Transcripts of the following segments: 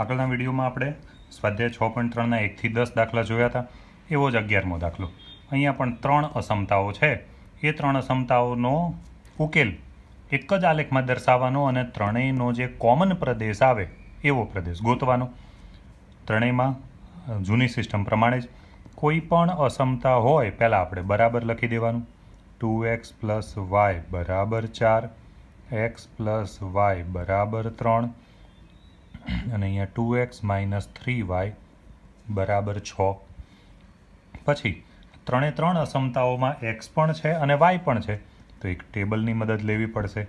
આગળના વિડીયોમાં આપણે સ્વાધ્યાય છ પોઈન્ટ ત્રણના એકથી દસ દાખલા જોયા હતા એવો જ અગિયારમો દાખલો અહીંયા પણ ત્રણ અસમતાઓ છે એ ત્રણ અસમતાઓનો ઉકેલ એક જ આલેખમાં દર્શાવવાનો અને ત્રણેયનો જે કોમન પ્રદેશ આવે એવો પ્રદેશ ગોતવાનો ત્રણેયમાં જૂની સિસ્ટમ પ્રમાણે જ કોઈ પણ અસમતા હોય પહેલાં આપણે બરાબર લખી દેવાનું ટુ એક્સ પ્લસ વાય બરાબર ચાર એક્સ પ્લસ વાય બરાબર ત્રણ અને અહીંયા two x minus three y બરાબર છ પછી ત્રણે ત્રણ અસમતાઓમાં એક્સ પણ છે અને વાય પણ છે તો એક ટેબલની મદદ લેવી પડશે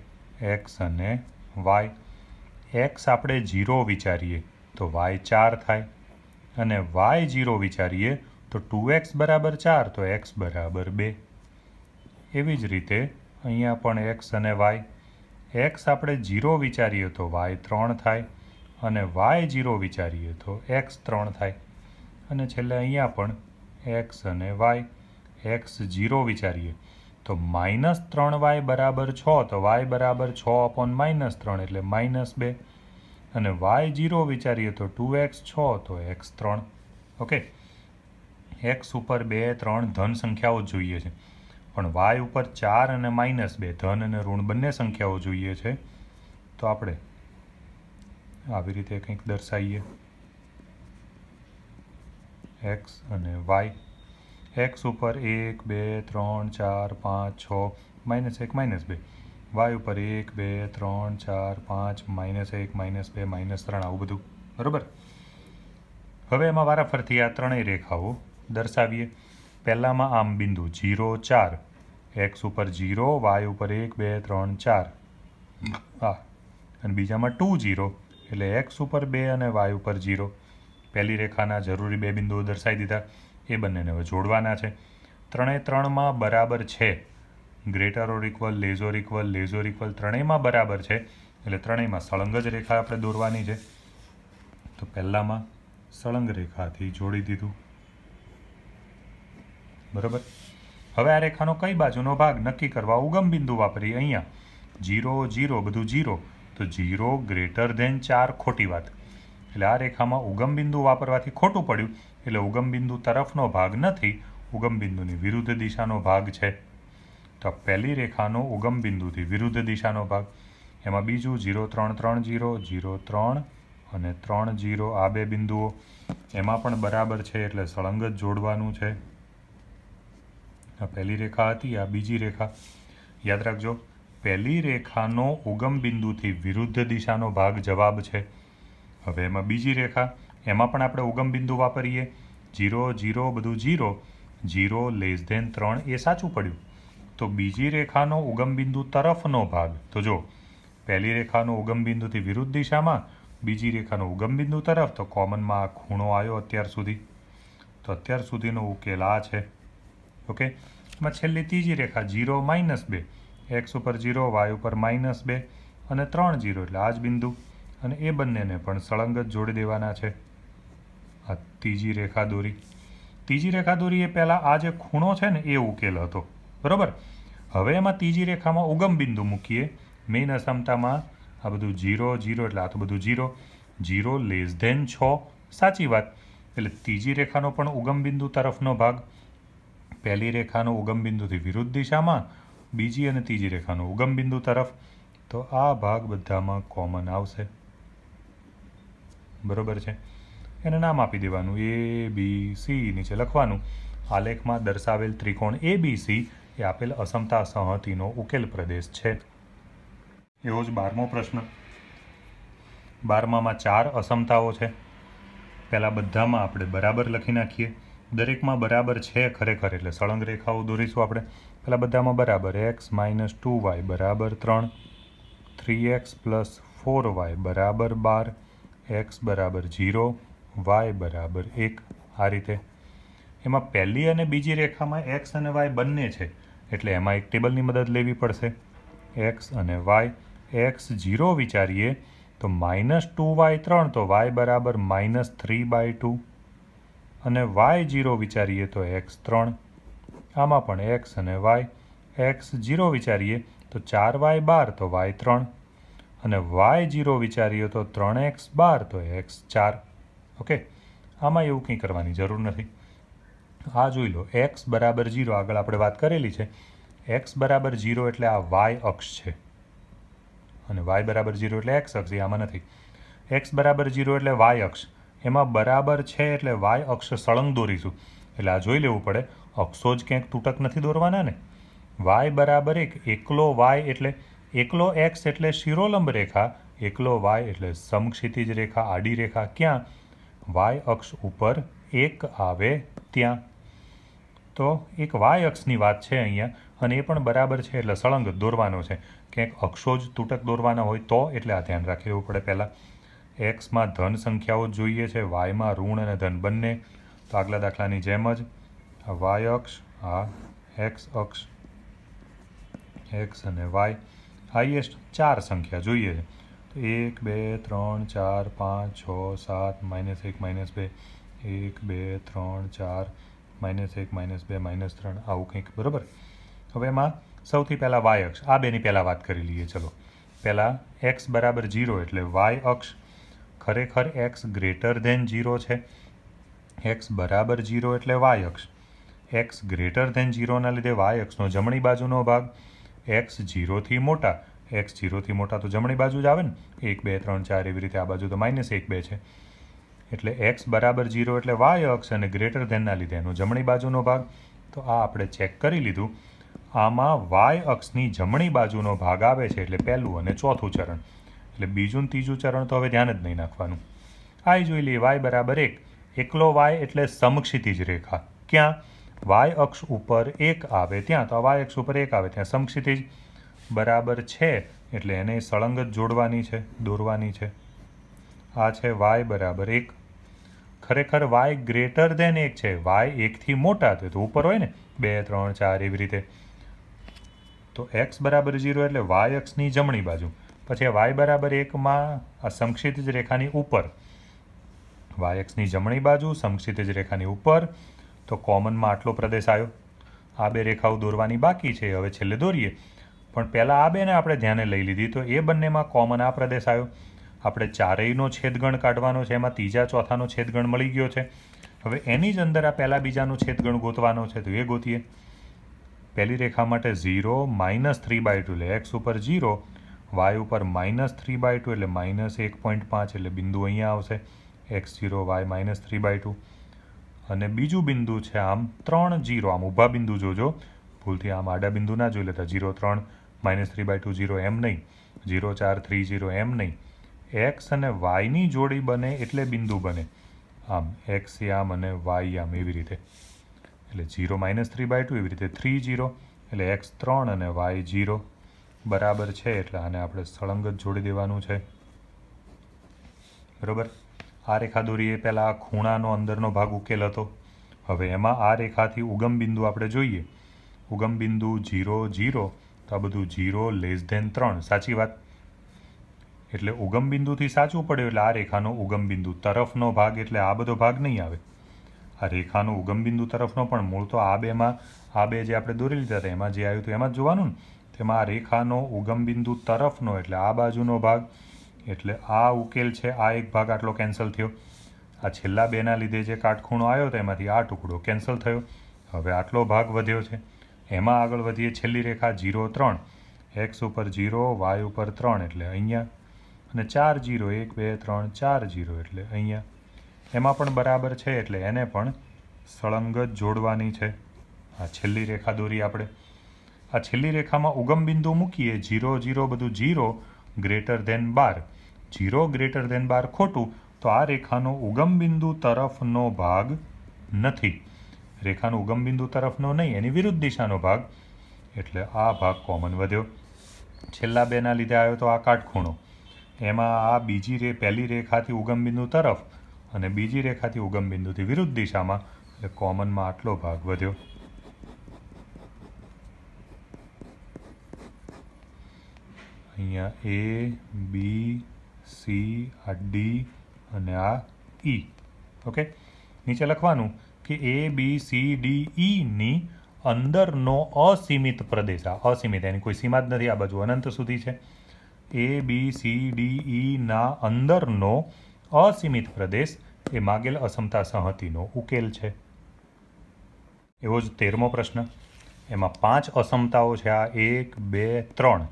એક્સ અને વાય એક્સ આપણે ઝીરો વિચારીએ તો વાય ચાર થાય અને વાય ઝીરો વિચારીએ તો ટુ એક્સ બરાબર ચાર તો એક્સ બરાબર બે એવી જ રીતે અહીંયા પણ એક્સ અને વાય એક્સ આપણે ઝીરો વિચારીએ તો વાય ત્રણ થાય અને વાય જીરો વિચારીએ તો એક્સ ત્રણ થાય અને છેલ્લે અહીંયા પણ એક્સ અને વાય એક્સ જીરો વિચારીએ તો માઇનસ ત્રણ વાય બરાબર છ તો વાય બરાબર છ અપોન માઇનસ ત્રણ એટલે માઇનસ બે અને વાય જીરો વિચારીએ તો ટુ એક્સ છ તો એક્સ ત્રણ ઓકે એક્સ ઉપર બે ત્રણ ધન સંખ્યાઓ જ જોઈએ છે પણ વાય ઉપર ચાર અને માઇનસ બે ધન અને ઋણ બંને સંખ્યાઓ જોઈએ છે તો આપણે આવી રીતે કંઈક દર્શાવીએ એક્સ અને વાય એક્સ ઉપર એક બે ત્રણ ચાર પાંચ છ માઇનસ એક માઇનસ બે વાય ઉપર એક બે ત્રણ ચાર પાંચ માઇનસ એક માઇનસ બે માઇનસ ત્રણ આવું બધું બરાબર હવે એમાં વારાફરતી આ ત્રણેય રેખાઓ દર્શાવીએ પહેલાંમાં આમ બિંદુ જીરો ચાર એક્સ ઉપર જીરો વાય ઉપર એક બે ત્રણ ચાર હા અને બીજામાં ટુ જીરો એટલે એક્સ ઉપર બે અને વાય ઉપર જીરો પહેલી રેખાના જરૂરી બે બિંદુઓ દર્શાવી દીધા એ બંનેને હવે જોડવાના છે ત્રણેય ત્રણમાં બરાબર છે greater or equal less or equal less or equal ત્રણેયમાં બરાબર છે એટલે ત્રણેયમાં સળંગ જ રેખા આપણે દોરવાની છે તો પહેલાંમાં સળંગ રેખાથી જોડી દીધું બરાબર હવે આ રેખાનો કઈ બાજુનો ભાગ નક્કી કરવા ઉગમ બિંદુ વાપરી અહીંયા જીરો જીરો બધું જીરો તો ઝીરો ગ્રેટર ધેન ચાર ખોટી વાત એટલે આ રેખામાં ઉગમ બિંદુ વાપરવાથી ખોટું પડ્યું એટલે ઉગમ બિંદુ તરફનો ભાગ નથી ઉગમ બિંદુની વિરુદ્ધ દિશાનો ભાગ છે તો પહેલી રેખાનો ઉગમ બિંદુથી વિરુદ્ધ દિશાનો ભાગ એમાં બીજું જીરો ત્રણ ત્રણ જીરો ઝીરો ત્રણ અને ત્રણ જીરો આ બે બિંદુઓ એમાં પણ બરાબર છે એટલે સળંગ જ જોડવાનું છે આ પહેલી રેખા હતી આ બીજી રેખા યાદ રાખજો પહેલી રેખાનો ઉગમ બિંદુથી વિરુદ્ધ દિશાનો ભાગ જવાબ છે હવે એમાં બીજી રેખા એમાં પણ આપણે ઉગમ બિંદુ વાપરીએ જીરો જીરો બધું જીરો જીરો લેસ ધેન ત્રણ એ સાચું પડ્યું તો બીજી રેખાનો ઉગમ બિંદુ તરફનો ભાગ તો જો પહેલી રેખાનો ઉગમ બિંદુથી વિરુદ્ધ દિશામાં બીજી રેખાનો ઉગમ બિંદુ તરફ તો કોમનમાં આ ખૂણો આવ્યો અત્યાર સુધી તો અત્યાર સુધીનો ઉકેલ આ છે ઓકે એમાં છેલ્લી ત્રીજી રેખા જીરો માઇનસ બે એક્સ ઉપર જીરો વાય ઉપર માઇનસ બે અને ત્રણ જીરો એટલે આ જ બિંદુ અને એ બંનેને પણ સળંગ જ જોડી દેવાના છે આ ત્રીજી રેખા દોરી ત્રીજી રેખા દોરી એ પહેલાં આ જે ખૂણો છે ને એ ઉકેલ હતો બરાબર હવે એમાં ત્રીજી રેખામાં ઉગમ બિંદુ મૂકીએ મેઇન અસમતામાં આ બધું જીરો જીરો એટલે આ તો બધું જીરો જીરો લેસ ધેન છ સાચી વાત એટલે ત્રીજી રેખાનો પણ ઉગમ બિંદુ તરફનો ભાગ પહેલી રેખાનો ઉગમ બિંદુથી વિરુદ્ધ દિશામાં બીજી અને ત્રીજી રેખાનું ઉગમ બિંદુ તરફ તો આ ભાગ બધામાં કોમન આવશે બરોબર છે એને નામ આપી દેવાનું એ બી સી નીચે લખવાનું આલેખમાં દર્શાવેલ ત્રિકોણ એ બી સી એ આપેલ અસમતા સંહતિનો ઉકેલ પ્રદેશ છે એવો જ બારમો પ્રશ્ન બારમામાં ચાર અસમતાઓ છે પહેલાં બધામાં આપણે બરાબર લખી નાખીએ દરેકમાં બરાબર છે ખરેખર એટલે સળંગ રેખાઓ દોરીશું આપણે પેલા બધામાં બરાબર એક્સ માઇનસ ટુ વાય બરાબર ત્રણ three x plus four y બરાબર બાર એક્સ બરાબર ઝીરો વાય બરાબર એક આ રીતે એમાં પહેલી અને બીજી રેખામાં એક્સ અને વાય બંને છે એટલે એમાં એક ટેબલની મદદ લેવી પડશે એક્સ અને વાય એક્સ ઝીરો વિચારીએ તો માઇનસ ટુ વાય ત્રણ તો વાય બરાબર માઇનસ થ્રી બાય ટુ અને વાય જીરો વિચારીએ તો એક્સ ત્રણ આમાં પણ એક્સ અને વાય એક્સ જીરો વિચારીએ તો ચાર વાય બાર તો વાય ત્રણ અને વાય જીરો વિચારીએ તો ત્રણ એક્સ બાર તો એક્સ ચાર ઓકે આમાં એવું કંઈ કરવાની જરૂર નથી આ જોઈ લો એક્સ બરાબર જીરો આગળ આપણે વાત કરેલી છે એક્સ બરાબર જીરો એટલે આ વાય અક્ષ છે અને વાય બરાબર જીરો એટલે એક્સ અક્ષ આમાં નથી એક્સ બરાબર જીરો એટલે વાય અક્ષ એમાં બરાબર છે એટલે વાય અક્ષ સળંગ દોરીશું એટલે આ જોઈ લેવું પડે અક્ષો જ ક્યાંક તૂટક નથી દોરવાના ને વાય બરાબર એક એકલો વાય એટલે એકલો એક્સ એટલે શિરોલંબ રેખા એકલો વાય એટલે સમક્ષિતિજ રેખા આડી રેખા ક્યાં વાય અક્ષ ઉપર એક આવે ત્યાં તો એક વાય અક્ષની વાત છે અહીંયા અને એ પણ બરાબર છે એટલે સળંગ દોરવાનો છે ક્યાંક અક્ષો જ તૂટક દોરવાના હોય તો એટલે આ ધ્યાન રાખી લેવું પડે પહેલાં એક્સમાં ધન સંખ્યાઓ જોઈએ છે વાયમાં ઋણ અને ધન બંને તો આગલા દાખલાની જેમ જ વાય અક્ષ આ એક્સ અક્ષ એક્સ અને વાય હાઈએસ્ટ ચાર સંખ્યા જોઈએ છે તો એક બે ત્રણ ચાર પાંચ છ સાત માઇનસ એક માઇનસ બે એક બે ત્રણ ચાર માઇનસ એક માઇનસ બે માઇનસ ત્રણ આવું કંઈક બરાબર હવે એમાં સૌથી પહેલાં વાય અક્ષ આ બેની પહેલાં વાત કરી લઈએ ચલો પહેલાં એક્સ બરાબર જીરો એટલે વાય અક્ષ ખરેખર એક્સ ગ્રેટર ધેન જીરો છે એક્સ બરાબર જીરો એટલે વાય અક્ષ એક્સ ગ્રેટર ધેન જીરોના લીધે વાય અક્ષનો જમણી બાજુનો ભાગ એક્સ જીરોથી મોટા એક્સ જીરોથી મોટા તો જમણી બાજુ જ આવે ને એક બે ત્રણ ચાર એવી રીતે આ બાજુ તો માઇનસ એક બે છે એટલે એક્સ બરાબર ઝીરો એટલે વાય અક્ષ અને ગ્રેટર ધેનના લીધે એનો જમણી બાજુનો ભાગ તો આ આપણે ચેક કરી લીધું આમાં વાય અક્ષની જમણી બાજુનો ભાગ આવે છે એટલે પહેલું અને ચોથું ચરણ એટલે બીજું ત્રીજું ચરણ તો હવે ધ્યાન જ નહીં નાખવાનું આય જોઈ લઈએ વાય બરાબર એક એકલો વાય એટલે સમક્ષિતિજ રેખા ક્યાં વાય અક્ષ ઉપર એક આવે ત્યાં તો વાય અક્ષ ઉપર એક આવે ત્યાં સમક્ષિતિજ બરાબર છે એટલે એને સળંગ જ જોડવાની છે દોરવાની છે આ છે વાય બરાબર એક ખરેખર વાય ગ્રેટર દેન એક છે વાય એકથી મોટા તો ઉપર હોય ને બે ત્રણ ચાર એવી રીતે તો એક્સ બરાબર જીરો એટલે વાય અક્ષની જમણી બાજુ પછી આ વાય બરાબર એકમાં આ સંક્ષિપ્ત જ રેખાની ઉપર વાય એક્સની જમણી બાજુ સંક્ષિપ્ત જ રેખાની ઉપર તો કોમનમાં આટલો પ્રદેશ આવ્યો આ બે રેખાઓ દોરવાની બાકી છે હવે છેલ્લે દોરીએ પણ પહેલાં આ બેને આપણે ધ્યાને લઈ લીધી તો એ બંનેમાં કોમન આ પ્રદેશ આવ્યો આપણે ચારેયનો છેદગણ કાઢવાનો છે એમાં ત્રીજા ચોથાનો છેદગણ મળી ગયો છે હવે એની જ અંદર આ પહેલાં બીજાનો છેદગણ ગોતવાનો છે તો એ ગોતીએ પહેલી રેખા માટે zero minus three by two લે એક્સ ઉપર ઝીરો વાય ઉપર માઇનસ થ્રી બાય ટુ એટલે માઇનસ એક પોઈન્ટ પાંચ એટલે બિંદુ અહીંયા આવશે x zero y minus three by two અને બીજું બિંદુ છે આમ ત્રણ જીરો આમ ઊભા બિંદુ જોજો ભૂલથી આમ આડા બિંદુ ના જોઈ લેતા ઝીરો ત્રણ minus three by two zero એમ નહીં ઝીરો ચાર થ્રી ઝીરો એમ નહીં એક્સ અને વાયની જોડી બને એટલે બિંદુ બને આમ એક્સ આમ અને વાય આમ એવી રીતે એટલે zero minus three by two એવી રીતે થ્રી ઝીરો એટલે એક્સ ત્રણ અને વાય જીરો બરાબર છે એટલે આને આપણે સળંગ જ જોડી દેવાનું છે બરાબર આ રેખા દોરીએ પહેલાં આ ખૂણાનો અંદરનો ભાગ ઉકેલ હતો હવે એમાં આ રેખાથી ઉગમ બિંદુ આપણે જોઈએ ઉગમ બિંદુ જીરો જીરો તો આ બધું જીરો લેસ ધેન ત્રણ સાચી વાત એટલે ઉગમ બિંદુથી સાચું પડ્યું એટલે આ રેખાનો ઉગમ બિંદુ તરફનો ભાગ એટલે આ બધો ભાગ નહીં આવે આ રેખાનો ઉગમ બિંદુ તરફનો પણ મૂળ તો આ બેમાં આ બે જે આપણે દોરી લીધા હતા એમાં જે આવ્યું હતું એમાં જ જોવાનું ને તેમાં આ રેખાનો ઉગમ બિંદુ તરફનો એટલે આ બાજુનો ભાગ એટલે આ ઉકેલ છે આ એક ભાગ આટલો કેન્સલ થયો આ છેલ્લા બેના લીધે જે કાટખૂણો આવ્યો હતો એમાંથી આ ટુકડો કેન્સલ થયો હવે આટલો ભાગ વધ્યો છે એમાં આગળ વધીએ છેલ્લી રેખા જીરો ત્રણ એક્સ ઉપર જીરો વાય ઉપર ત્રણ એટલે અહીંયા અને ચાર જીરો એક બે ત્રણ ચાર જીરો એટલે અહીંયા એમાં પણ બરાબર છે એટલે એને પણ સળંગ જ જોડવાની છે આ છેલ્લી રેખા દોરી આપણે આ છેલ્લી રેખામાં ઉગમ બિંદુ મૂકીએ જીરો જીરો બધું જીરો ગ્રેટર દેન બાર જીરો ગ્રેટર દેન બાર ખોટું તો આ રેખાનો ઉગમ બિંદુ તરફનો ભાગ નથી રેખાનો ઉગમ બિંદુ તરફનો નહીં એની વિરુદ્ધ દિશાનો ભાગ એટલે આ ભાગ કોમન વધ્યો છેલ્લા બેના લીધે આવ્યો તો આ કાટખૂણો એમાં આ બીજી રે પહેલી રેખાથી ઉગમ બિંદુ તરફ અને બીજી રેખાથી ઉગમ બિંદુથી વિરુદ્ધ દિશામાં એટલે કોમનમાં આટલો ભાગ વધ્યો અહીંયા એ બી સી આ ડી અને આ ઈ e. ઓકે નીચે લખવાનું કે એ બી સી ડી ઈની અંદરનો અસીમિત પ્રદેશ આ અસીમિત એની કોઈ સીમા જ નથી આ બાજુ અનંત સુધી છે એ બી સી ડી ઈના અંદરનો અસીમિત પ્રદેશ એ માગેલ અસમતા સંહતિનો ઉકેલ છે એવો જ તેરમો પ્રશ્ન એમાં પાંચ અસમતાઓ છે આ એક બે ત્રણ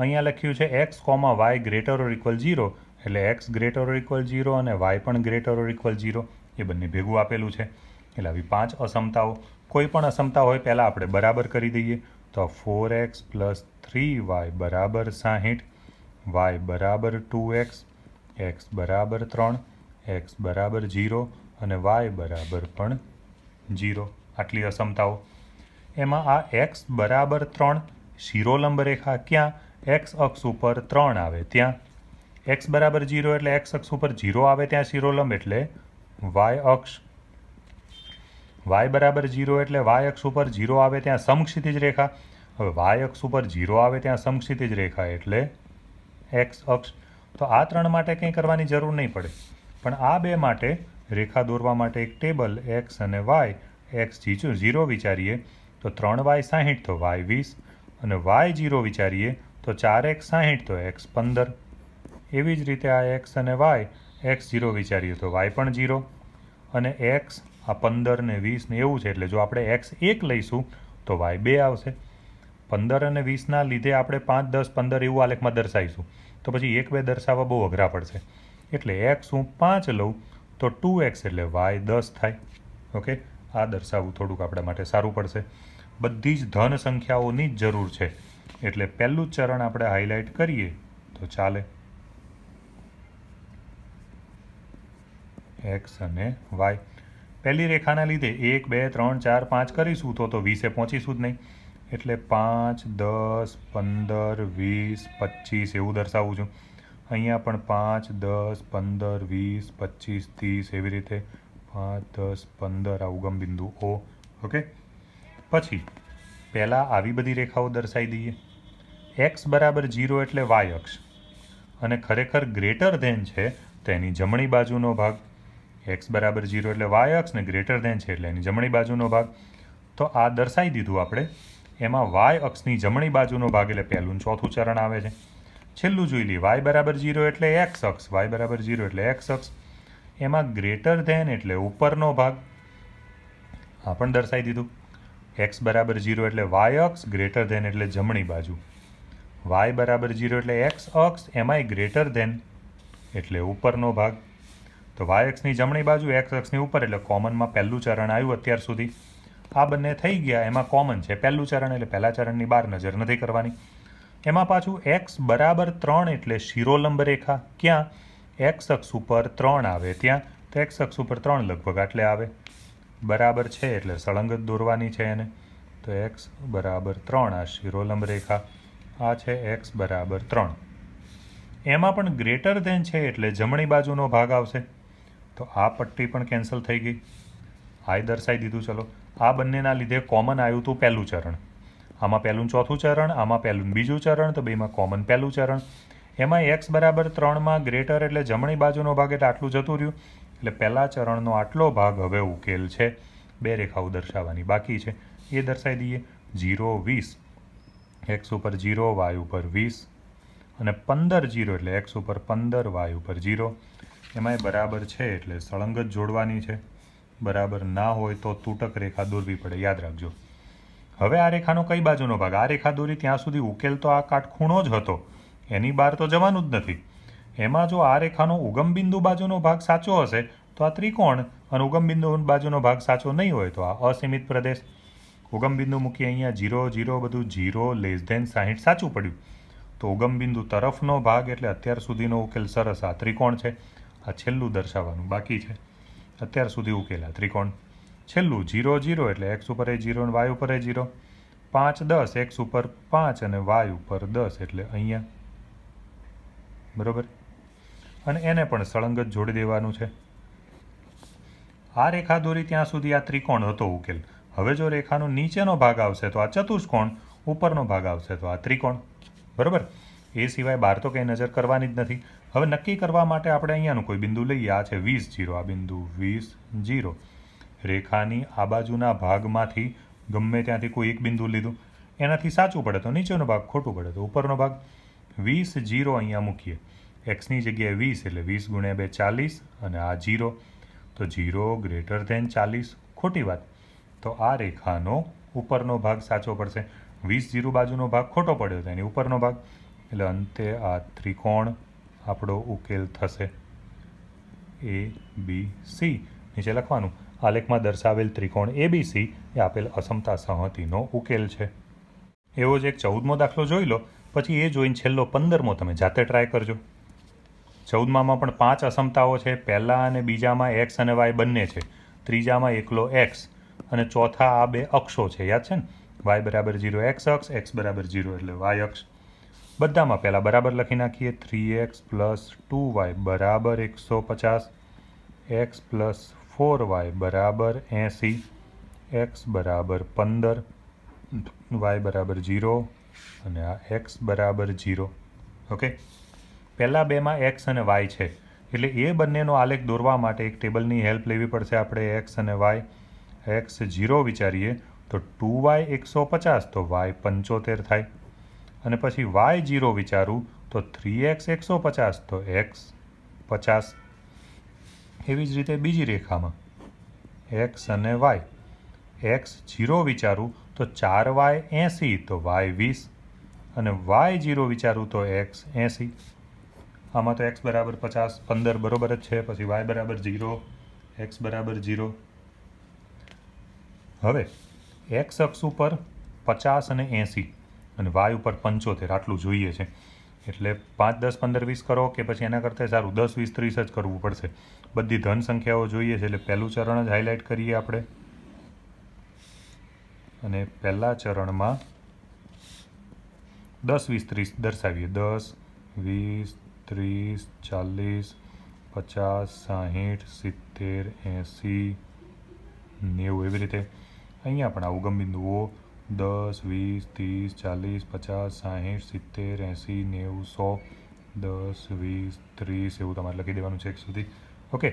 અહીંયા લખ્યું છે x comma y greater or equal zero એટલે x greater or equal zero અને વાય પણ ગ્રેટર ઓર ઇક્વલ ઝીરો એ બંને ભેગું આપેલું છે એટલે આવી પાંચ અસમતાઓ કોઈ પણ અસમતા હોય પહેલાં આપણે બરાબર કરી દઈએ તો four x plus three y બરાબર સાહીઠ વાય બરાબર ટુ એક્સ એક્સ બરાબર ત્રણ એક્સ બરાબર ઝીરો અને વાય બરાબર પણ ઝીરો આટલી અસમતાઓ એમાં આ એક્સ બરાબર ત્રણ શિરોલંબ રેખા ક્યાં એક્સ અક્ષ ઉપર ત્રણ આવે ત્યાં એક્સ બરાબર જીરો એટલે એક્સ અક્ષ ઉપર જીરો આવે ત્યાં શિરોલંબ એટલે વાય અક્ષ વાય બરાબર જીરો એટલે વાય અક્ષ ઉપર જીરો આવે ત્યાં સમક્ષિતિજ રેખા હવે વાય અક્ષ ઉપર જીરો આવે ત્યાં સમક્ષિતિજ રેખા એટલે એક્સ અક્ષ તો આ ત્રણ માટે કંઈ કરવાની જરૂર નહીં પડે પણ આ બે માટે રેખા દોરવા માટે એક ટેબલ એક્સ અને વાય એક્સ ઝીરો વિચારીએ તો ત્રણ વાય સાહીઠ તો વાય વીસ અને વાય જીરો વિચારીએ તો ચાર એક સાહીઠ તો એક્સ પંદર એવી જ રીતે આ એક્સ અને વાય એક્સ ઝીરો વિચારીએ તો વાય પણ ઝીરો અને એક્સ આ પંદર ને વીસ ને એવું છે એટલે જો આપણે એક્સ એક લઈશું તો વાય બે આવશે પંદર અને વીસના લીધે આપણે પાંચ દસ પંદર એવું આલેખમાં દર્શાવીશું તો પછી એક બે દર્શાવવા બહુ અઘરા પડશે એટલે એક્સ હું પાંચ લઉં તો ટુ એક્સ એટલે વાય દસ થાય ઓકે આ દર્શાવવું થોડુંક આપણા માટે સારું પડશે બધી જ ધન સંખ્યાઓની જ જરૂર છે એટલે પહેલું ચરણ આપણે હાઇલાઇટ કરીએ તો ચાલે એક્સ અને વાય પહેલી રેખાના લીધે એક બે ત્રણ ચાર પાંચ કરીશું તો તો વીસે પહોંચીશું જ નહીં એટલે પાંચ દસ પંદર વીસ પચીસ એવું દર્શાવું છું અહીંયા પણ પાંચ દસ પંદર વીસ પચીસ ત્રીસ એવી રીતે પાંચ દસ પંદર આ ઉગમ બિંદુ ઓ ઓકે પછી પહેલાં આવી બધી રેખાઓ દર્શાવી દઈએ એક્સ બરાબર જીરો એટલે વાય અક્ષ અને ખરેખર ગ્રેટર ધેન છે તેની જમણી બાજુનો ભાગ એક્સ બરાબર ઝીરો એટલે વાય અક્ષ ને ગ્રેટર ધેન છે એટલે એની જમણી બાજુનો ભાગ તો આ દર્શાવી દીધું આપણે એમાં વાય અક્ષની જમણી બાજુનો ભાગ એટલે પહેલું ચોથું ચરણ આવે છે છેલ્લું જોઈ લઈએ વાય બરાબર જીરો એટલે એક્સ અક્ષ વાય બરાબર ઝીરો એટલે એક્સ અક્ષ એમાં ગ્રેટર ધેન એટલે ઉપરનો ભાગ આ પણ દર્શાવી દીધું એક્સ બરાબર જીરો એટલે વાય અક્ષ ગ્રેટર ધેન એટલે જમણી બાજુ વાય બરાબર જીરો એટલે એક્સ અક્ષ એમાંય ગ્રેટર ધેન એટલે ઉપરનો ભાગ તો વાય એક્સની જમણી બાજુ એક્સ અક્ષની ઉપર એટલે કોમનમાં પહેલું ચરણ આવ્યું અત્યાર સુધી આ બંને થઈ ગયા એમાં કોમન છે પહેલું ચરણ એટલે પહેલાં ચરણની બહાર નજર નથી કરવાની એમાં પાછું એક્સ બરાબર ત્રણ એટલે શિરોલંબ રેખા ક્યાં એક્સ અક્ષ ઉપર ત્રણ આવે ત્યાં તો એક્સ અક્ષ ઉપર ત્રણ લગભગ આટલે આવે બરાબર છે એટલે સળંગ દોરવાની છે એને તો એક્સ બરાબર ત્રણ આ શિરોલંબ રેખા આ છે એક્સ બરાબર ત્રણ એમાં પણ ગ્રેટર ધેન છે એટલે જમણી બાજુનો ભાગ આવશે તો આ પટ્ટી પણ કેન્સલ થઈ ગઈ આય દર્શાવી દીધું ચલો આ બંનેના લીધે કોમન આવ્યું હતું પહેલું ચરણ આમાં પહેલું ચોથું ચરણ આમાં પહેલું બીજું ચરણ તો બેમાં કોમન પહેલું ચરણ એમાં એક્સ બરાબર ત્રણમાં ગ્રેટર એટલે જમણી બાજુનો ભાગ એટલે આટલું જતું રહ્યું એટલે પહેલા ચરણનો આટલો ભાગ હવે ઉકેલ છે બે રેખાઓ દર્શાવવાની બાકી છે એ દર્શાવી દઈએ જીરો વીસ એક્સ ઉપર જીરો વાય ઉપર વીસ અને પંદર જીરો એટલે એક્સ ઉપર પંદર વાય ઉપર જીરો એમાંય બરાબર છે એટલે સળંગ જ જોડવાની છે બરાબર ના હોય તો તૂટક રેખા દોરવી પડે યાદ રાખજો હવે આ રેખાનો કઈ બાજુનો ભાગ આ રેખા દોરી ત્યાં સુધી ઉકેલ તો આ કાટખૂણો જ હતો એની બહાર તો જવાનું જ નથી એમાં જો આ રેખાનો ઉગમબિંદુ બાજુનો ભાગ સાચો હશે તો આ ત્રિકોણ અને ઉગમબિંદુ બાજુનો ભાગ સાચો નહીં હોય તો આ અસીમિત પ્રદેશ ઉગમબિંદુ મૂકીએ અહીંયા જીરો જીરો બધું જીરો લેસ ધેન સાહીઠ સાચું પડ્યું તો ઉગમબિંદુ તરફનો ભાગ એટલે અત્યાર સુધીનો ઉકેલ સરસ આ ત્રિકોણ છે આ છેલ્લું દર્શાવવાનું બાકી છે અત્યાર સુધી ઉકેલ આ ત્રિકોણ છેલ્લું જીરો જીરો એટલે એક્સ ઉપર એ જીરો અને વાય ઉપર એ જીરો પાંચ દસ એક્સ ઉપર પાંચ અને વાય ઉપર દસ એટલે અહીંયા બરાબર અને એને પણ સળંગ જ જોડી દેવાનું છે આ રેખા દોરી ત્યાં સુધી આ ત્રિકોણ હતો ઉકેલ હવે જો રેખાનો નીચેનો ભાગ આવશે તો આ ચતુષ્કોણ ઉપરનો ભાગ આવશે તો આ ત્રિકોણ બરાબર એ સિવાય બહાર તો કંઈ નજર કરવાની જ નથી હવે નક્કી કરવા માટે આપણે અહીંયાનું કોઈ બિંદુ લઈએ આ છે વીસ જીરો આ બિંદુ વીસ જીરો રેખાની આ બાજુના ભાગમાંથી ગમે ત્યાંથી કોઈ એક બિંદુ લીધું એનાથી સાચું પડે તો નીચેનો ભાગ ખોટું પડે તો ઉપરનો ભાગ વીસ જીરો અહીંયા મૂકીએ એક્સની જગ્યાએ વીસ એટલે વીસ ગુણ્યા બે ચાલીસ અને આ જીરો તો જીરો ગ્રેટર ધેન ચાલીસ ખોટી વાત તો આ રેખાનો ઉપરનો ભાગ સાચો પડશે વીસ જીરો બાજુનો ભાગ ખોટો પડ્યો છે એની ઉપરનો ભાગ એટલે અંતે આ ત્રિકોણ આપણો ઉકેલ થશે એ બી સી નીચે લખવાનું આલેખમાં દર્શાવેલ ત્રિકોણ એ બી સી એ આપેલ અસમતા સંહતિનો ઉકેલ છે એવો જ એક ચૌદમો દાખલો જોઈ લો પછી એ જોઈને છેલ્લો પંદરમો તમે જાતે ટ્રાય કરજો ચૌદમામાં પણ પાંચ અસમતાઓ છે પહેલાં અને બીજામાં એક્સ અને વાય બંને છે ત્રીજામાં એકલો એક્સ અને ચોથા આ બે અક્ષો છે યાદ છે ને વાય બરાબર ઝીરો એક્સ અક્ષ એક્સ બરાબર ઝીરો એટલે વાય અક્ષ બધામાં પહેલાં બરાબર લખી નાખીએ three x plus two y બરાબર એકસો પચાસ એક્સ પ્લસ ફોર વાય બરાબર એંસી એક્સ બરાબર પંદર વાય બરાબર ઝીરો અને આ એક્સ બરાબર ઝીરો ઓકે પહેલાં બેમાં એક્સ અને વાય છે એટલે એ બંનેનો આલેખ દોરવા માટે એક ટેબલની હેલ્પ લેવી પડશે આપણે એક્સ અને વાય એક્સ ઝીરો વિચારીએ તો ટુ વાય એકસો પચાસ તો વાય પંચોતેર થાય અને પછી વાય ઝીરો વિચારું તો થ્રી એક્સ એકસો પચાસ તો એક્સ પચાસ એવી જ રીતે બીજી રેખામાં એક્સ અને વાય એક્સ ઝીરો વિચારું તો ચાર વાય એંસી તો વાય વીસ અને વાય ઝીરો વિચારું તો એક્સ એંસી આમાં તો એક્સ બરાબર પચાસ પંદર બરાબર જ છે પછી વાય બરાબર ઝીરો એક્સ બરાબર ઝીરો હવે એક્સ અક્ષ ઉપર પચાસ અને એંસી અને વાય ઉપર પંચોતેર આટલું જોઈએ છે એટલે પાંચ દસ પંદર વીસ કરો કે પછી એના કરતાં સારું દસ વીસ ત્રીસ જ કરવું પડશે બધી ધન સંખ્યાઓ જોઈએ છે એટલે પહેલું ચરણ જ હાઇલાઇટ કરીએ આપણે અને પહેલાં ચરણમાં દસ વીસ ત્રીસ દર્શાવીએ દસ વીસ ત્રીસ ચાલીસ પચાસ સાહીઠ સિત્તેર એંસી નેવું એવી રીતે અહીંયા પણ આ ઉગમ બિંદુઓ દસ વીસ ત્રીસ ચાલીસ પચાસ સાહીઠ સિત્તેર એંસી નેવું સો દસ વીસ ત્રીસ એવું તમારે લખી દેવાનું છે એક સુધી ઓકે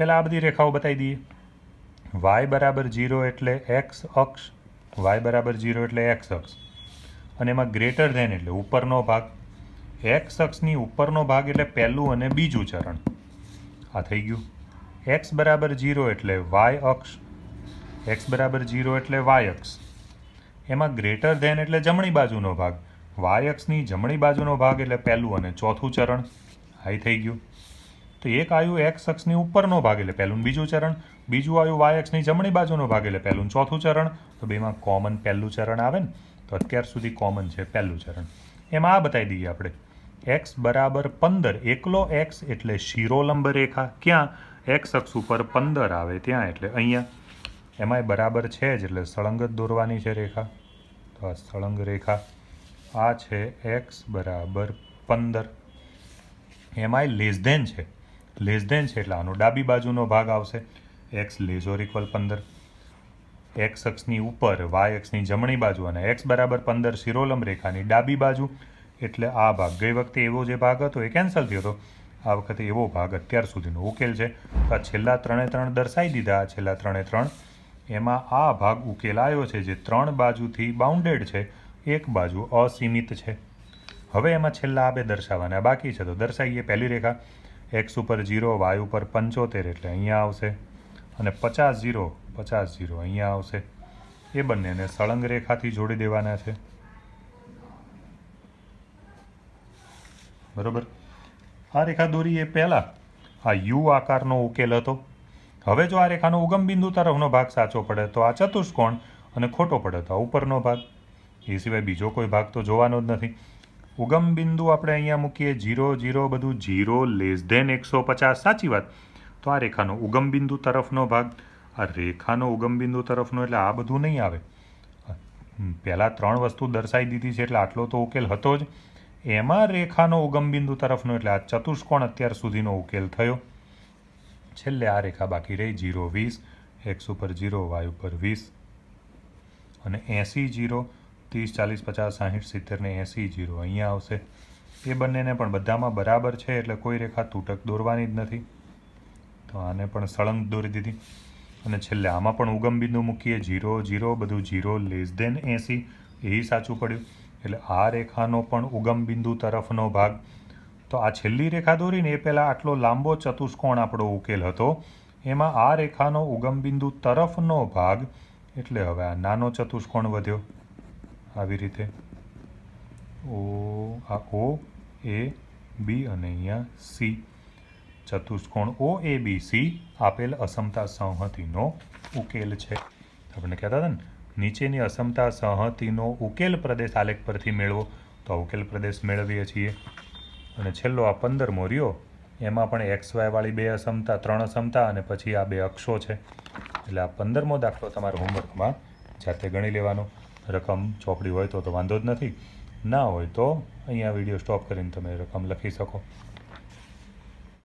પહેલાં આ બધી રેખાઓ બતાવી દઈએ વાય બરાબર જીરો એટલે એક્સ અક્ષ વાય બરાબર જીરો એટલે એક્સ અક્ષ અને એમાં ગ્રેટર ધેન એટલે ઉપરનો ભાગ એક્સ અક્ષની ઉપરનો ભાગ એટલે પહેલું અને બીજું ચરણ આ થઈ ગયું એક્સ બરાબર જીરો એટલે વાય અક્ષ એક્સ બરાબર જીરો એટલે વાય અક્ષ એમાં ગ્રેટર ધેન એટલે જમણી બાજુનો ભાગ વાયક્સની જમણી બાજુનો ભાગ એટલે પહેલું અને ચોથું ચરણ હાઈ થઈ ગયું તો એક આવ્યું એક્સ અક્ષની ઉપરનો ભાગ એટલે પહેલું બીજું ચરણ બીજું આવ્યું વાય અક્ષની જમણી બાજુનો ભાગ એટલે પહેલું ચોથું ચરણ તો બેમાં કોમન પહેલું ચરણ આવે ને તો અત્યાર સુધી કોમન છે પહેલું ચરણ એમાં આ બતાવી દઈએ આપણે એક્સ બરાબર પંદર એકલો એક્સ એટલે શિરોલંબ રેખા ક્યાં એક્સ અક્ષ ઉપર પંદર આવે ત્યાં એટલે અહીંયા એમાંય બરાબર છે જ એટલે સળંગ જ દોરવાની છે રેખા તો આ સળંગ રેખા આ છે એક્સ બરાબર પંદર એમાંય લેસ ધેન છે લેસ ધેન છે એટલે આનો ડાબી બાજુનો ભાગ આવશે એક્સ લેસ ઇક્વલ પંદર એક્સ અક્ષની ઉપર વાય અક્ષની જમણી બાજુ અને એક્સ બરાબર પંદર શિરોલમ રેખાની ડાબી બાજુ એટલે આ ભાગ ગઈ વખતે એવો જે ભાગ હતો એ કેન્સલ થયો હતો આ વખતે એવો ભાગ અત્યાર સુધીનો ઉકેલ છે આ છેલ્લા ત્રણે ત્રણ દર્શાવી દીધા આ છેલ્લા ત્રણે ત્રણ એમાં આ ભાગ ઉકેલાયો છે જે ત્રણ બાજુથી બાઉન્ડેડ છે એક બાજુ અસીમિત છે હવે એમાં છેલ્લા આ બે દર્શાવવાના બાકી છે તો દર્શાવીએ પહેલી રેખા એક્સ ઉપર ઝીરો વાય ઉપર પંચોતેર એટલે અહીંયા આવશે અને પચાસ ઝીરો પચાસ ઝીરો અહીંયા આવશે એ બંનેને સળંગ રેખાથી જોડી દેવાના છે બરોબર આ રેખા દોરી એ પહેલાં આ યુ આકારનો ઉકેલ હતો હવે જો આ રેખાનો ઉગમ બિંદુ તરફનો ભાગ સાચો પડે તો આ ચતુષ્કોણ અને ખોટો પડે તો આ ઉપરનો ભાગ એ સિવાય બીજો કોઈ ભાગ તો જોવાનો જ નથી ઉગમ બિંદુ આપણે અહીંયા મૂકીએ જીરો જીરો બધું જીરો લેસ દેન એકસો પચાસ સાચી વાત તો આ રેખાનો ઉગમ બિંદુ તરફનો ભાગ આ રેખાનો ઉગમ બિંદુ તરફનો એટલે આ બધું નહીં આવે પહેલાં ત્રણ વસ્તુ દર્શાવી દીધી છે એટલે આટલો તો ઉકેલ હતો જ એમાં રેખાનો ઉગમ બિંદુ તરફનો એટલે આ ચતુષ્કોણ અત્યાર સુધીનો ઉકેલ થયો છેલ્લે આ રેખા બાકી રહી જીરો વીસ એક્સ ઉપર જીરો વાય ઉપર વીસ અને એંસી જીરો ત્રીસ ચાલીસ પચાસ સાહીઠ સિત્તેર ને એંસી જીરો અહીંયા આવશે એ બંનેને પણ બધામાં બરાબર છે એટલે કોઈ રેખા તૂટક દોરવાની જ નથી તો આને પણ સળંગ દોરી દીધી અને છેલ્લે આમાં પણ ઉગમ બિંદુ મૂકીએ જીરો જીરો બધું જીરો લેસ દેન એંસી એ સાચું પડ્યું એટલે આ રેખાનો પણ ઉગમ બિંદુ તરફનો ભાગ તો આ છેલ્લી રેખા દોરીને એ પહેલાં આટલો લાંબો ચતુષ્કોણ આપણો ઉકેલ હતો એમાં આ રેખાનો ઉગમબિંદુ તરફનો ભાગ એટલે હવે આ નાનો ચતુષ્કોણ વધ્યો આવી રીતે ઓ આ ઓ એ બી અને અહીંયા સી ચતુષ્કોણ ઓ એ બી સી આપેલ અસમતા સંહતિનો ઉકેલ છે આપણે કહેતા હતા ને નીચેની અસમતા સંહતિનો ઉકેલ પ્રદેશ આલેખ પરથી મેળવો તો ઉકેલ પ્રદેશ મેળવીએ છીએ અને છેલ્લો આ પંદરમો રહ્યો એમાં પણ એક્સ વાયવાળી બે અસમતા ત્રણ અસમતા અને પછી આ બે અક્ષો છે એટલે આ પંદરમો દાખલો તમારે હોમવર્કમાં જાતે ગણી લેવાનો રકમ ચોપડી હોય તો તો વાંધો જ નથી ના હોય તો અહીંયા વિડીયો સ્ટોપ કરીને તમે રકમ લખી શકો